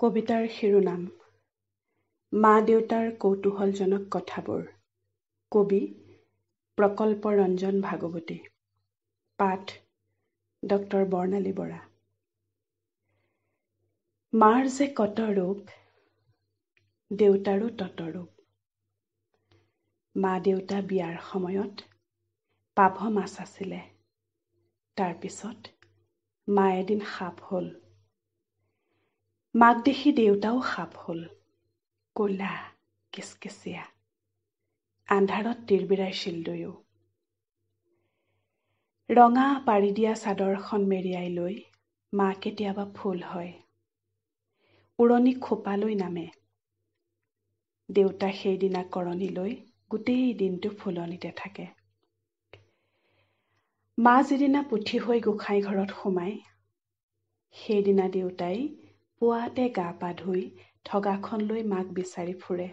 কবিতাৰ শিৰোনাম মা দেউতাৰ কৌতূহলজনক কথাবোৰ কবি প্ৰকল্প ৰঞ্জন ভাগৱতী পাঠ ডক্টৰ বৰ্ণালী বৰা মাৰ যে কত ৰূপ দেউতাৰো তত ৰূপ মা দেউতা বিয়াৰ সময়ত পাভ মাছ আছিলে তাৰপিছত মা এদিন সাপ হ'ল মাক দেখি দেউতাও সাপ হ'ল ক'লা কিচকিচিয়া আন্ধাৰত তিৰ বিৰাইছিল দুয়ো ৰঙা পাৰি দিয়া চাদৰখন মেৰিয়াই লৈ মা কেতিয়াবা ফুল হয় উৰণি খোপালৈ নামে দেউতা সেইদিনা লৈ গোটেই দিনটো ফুলনিতে থাকে মা যিদিনা পুথি হৈ গোঁসাই ঘৰত সোমায় সেইদিনা দেউতাই পুৱাতে গা পা ধুই ঠগাখন লৈ মাক বিচাৰি ফুৰে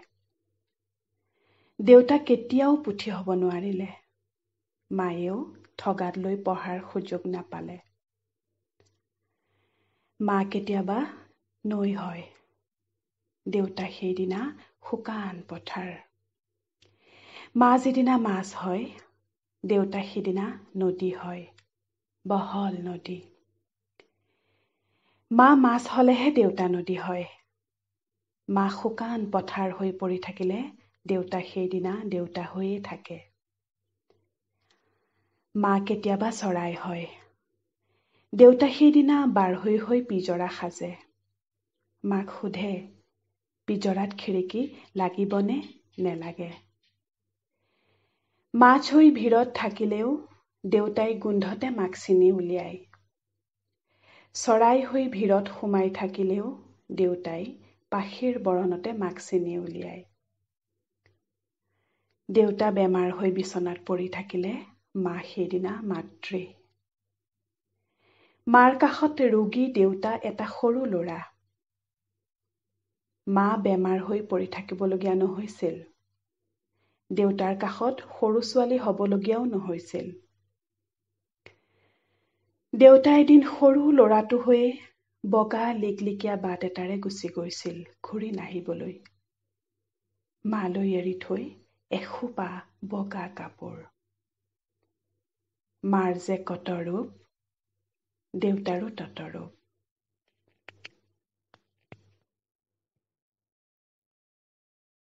দেউতা কেতিয়াও পুথি হ'ব নোৱাৰিলে মায়েও ঠগাত লৈ পঢ়াৰ সুযোগ নাপালে মা কেতিয়াবা নৈ হয় দেউতা সেইদিনা শুকান পথাৰ মা যিদিনা মাছ হয় দেউতা সিদিনা নদী হয় বহল নদী মা মাছ হ'লেহে দেউতা নদী হয় মা শুকান পথাৰ হৈ পৰি থাকিলে দেউতা সেইদিনা দেউতা হৈয়ে থাকে মা কেতিয়াবা চৰাই হয় দেউতা সেইদিনা বাৰ হৈ হৈ পিজৰা সাজে মাক সোধে পিজৰাত খিৰিকী লাগিবনে নেলাগে মাছ হৈ ভিৰত থাকিলেও দেউতাই গোন্ধতে মাক চিনি উলিয়ায় চৰাই হৈ ভিৰত সোমাই থাকিলেও দেউতাই পাখিৰ বৰণতে মাক চিনি উলিয়ায় দেউতা বেমাৰ হৈ বিচনাত পৰি থাকিলে মা সেইদিনা মাতৃ মাৰ কাষত ৰোগী দেউতা এটা সৰু ল'ৰা মা বেমাৰ হৈ পৰি থাকিবলগীয়া নহৈছিল দেউতাৰ কাষত সৰু ছোৱালী হ'বলগীয়াও নহৈছিল দেউতাই এদিন সৰু ল'ৰাটো হৈ বগা লিকলিকীয়া বাট এটাৰে গুচি গৈছিল ঘূৰি নাহিবলৈ মালৈ এৰি থৈ এসোপা বগা কাপোৰ মাৰ যে কত ৰূপ দেউতাৰো তত